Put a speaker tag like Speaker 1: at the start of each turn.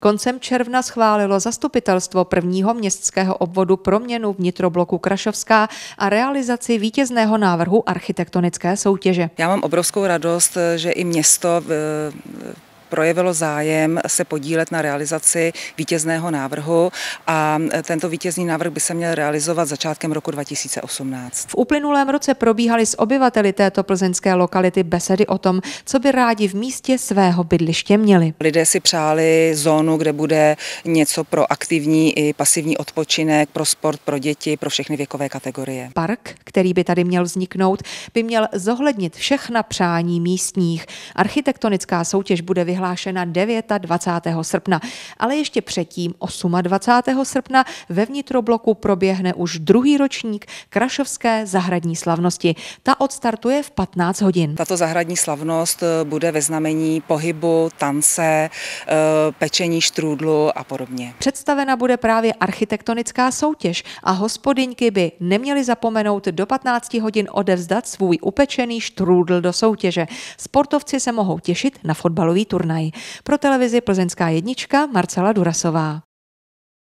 Speaker 1: Koncem června schválilo zastupitelstvo prvního městského obvodu proměnu vnitrobloku Krašovská a realizaci vítězného návrhu architektonické soutěže.
Speaker 2: Já mám obrovskou radost, že i město projevilo zájem se podílet na realizaci vítězného návrhu a tento vítězný návrh by se měl realizovat začátkem roku 2018. V
Speaker 1: uplynulém roce probíhaly s obyvateli této plzeňské lokality besedy o tom, co by rádi v místě svého bydliště měli.
Speaker 2: Lidé si přáli zónu, kde bude něco pro aktivní i pasivní odpočinek, pro sport, pro děti, pro všechny věkové kategorie.
Speaker 1: Park, který by tady měl vzniknout, by měl zohlednit všechna přání místních. Architektonická soutěž bude vyhlášena vyhlášena 29. srpna. Ale ještě předtím 28. srpna ve vnitrobloku proběhne už druhý ročník Krašovské zahradní slavnosti. Ta odstartuje v 15
Speaker 2: hodin. Tato zahradní slavnost eh, bude ve znamení pohybu, tance, eh, pečení štrůdlu a podobně. Představena bude právě architektonická soutěž
Speaker 1: a hospodyňky by neměly zapomenout do 15 hodin odevzdat svůj upečený štrůdl do soutěže. Sportovci se mohou těšit na fotbalový turnaj turnaj. Pro televizi Plzeňská jednička Marcela Durasová.